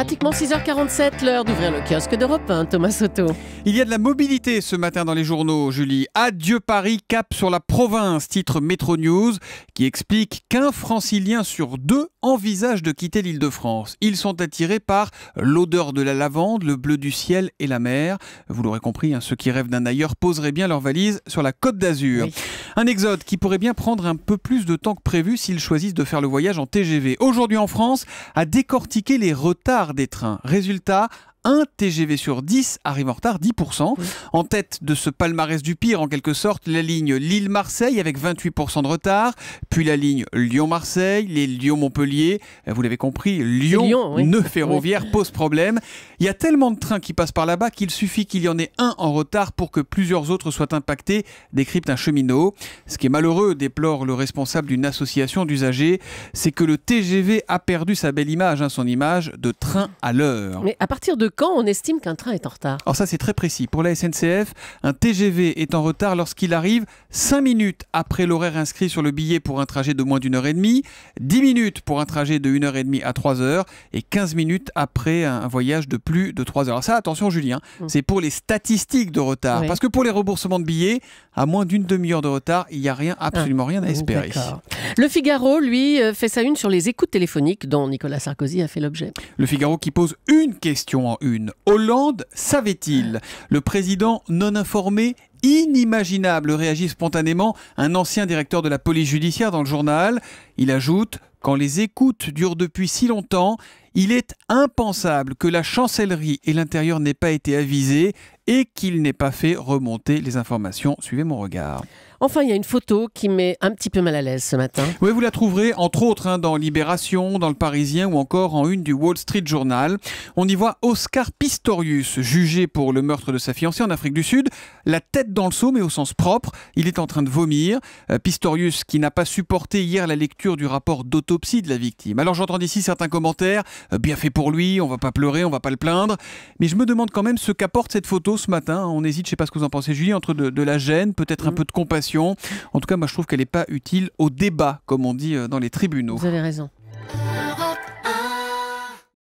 pratiquement 6h47, l'heure d'ouvrir le kiosque d'Europe 1, Thomas Soto. Il y a de la mobilité ce matin dans les journaux, Julie. Adieu Paris, cap sur la province, titre Métro News, qui explique qu'un francilien sur deux envisage de quitter l'île de France. Ils sont attirés par l'odeur de la lavande, le bleu du ciel et la mer. Vous l'aurez compris, hein, ceux qui rêvent d'un ailleurs poseraient bien leur valise sur la côte d'Azur. Un exode qui pourrait bien prendre un peu plus de temps que prévu s'ils choisissent de faire le voyage en TGV. Aujourd'hui en France, à décortiquer les retards des trains. Résultat, un TGV sur 10 arrive en retard, 10%. En tête de ce palmarès du pire, en quelque sorte, la ligne Lille-Marseille avec 28% de retard, puis la ligne Lyon-Marseille, les Lyon-Montpellier. Euh, vous l'avez compris, Lyon, Lyon ferroviaire pose problème. Il y a tellement de trains qui passent par là-bas qu'il suffit qu'il y en ait un en retard pour que plusieurs autres soient impactés, décrypte un cheminot. Ce qui est malheureux, déplore le responsable d'une association d'usagers, c'est que le TGV a perdu sa belle image, hein, son image de train à l'heure. Mais à partir de quand on estime qu'un train est en retard Alors ça c'est très précis. Pour la SNCF, un TGV est en retard lorsqu'il arrive 5 minutes après l'horaire inscrit sur le billet pour un trajet de moins d'une heure et demie, 10 minutes pour un trajet de 1 heure et demie à 3 heures et 15 minutes après un voyage de plus de 3 heures. ça attention Julien, hein, mm. c'est pour les statistiques de retard. Parce que pour les remboursements de billets, à moins d'une demi-heure de retard, il n'y a rien, absolument ah. rien à oh, espérer. Le Figaro, lui, euh, fait sa une sur les écoutes téléphoniques dont Nicolas Sarkozy a fait l'objet. Le Figaro qui pose une question en une. Hollande savait-il Le président non informé inimaginable réagit spontanément un ancien directeur de la police judiciaire dans le journal. Il ajoute Quand les écoutes durent depuis si longtemps, il est impensable que la chancellerie et l'intérieur n'aient pas été avisés et qu'il n'ait pas fait remonter les informations. Suivez mon regard. Enfin, il y a une photo qui met un petit peu mal à l'aise ce matin. Oui, vous la trouverez entre autres hein, dans Libération, dans Le Parisien ou encore en une du Wall Street Journal. On y voit Oscar Pistorius, jugé pour le meurtre de sa fiancée en Afrique du Sud, la tête dans le seau mais au sens propre. Il est en train de vomir. Euh, Pistorius qui n'a pas supporté hier la lecture du rapport d'autopsie de la victime. Alors j'entends ici certains commentaires. Euh, bien fait pour lui, on va pas pleurer, on va pas le plaindre. Mais je me demande quand même ce qu'apporte cette photo ce matin. On hésite, je sais pas ce que vous en pensez, Julie, entre de, la gêne, peut-être un mm. peu de compassion. En tout cas, moi, je trouve qu'elle n'est pas utile au débat, comme on dit euh, dans les tribunaux. Vous avez raison.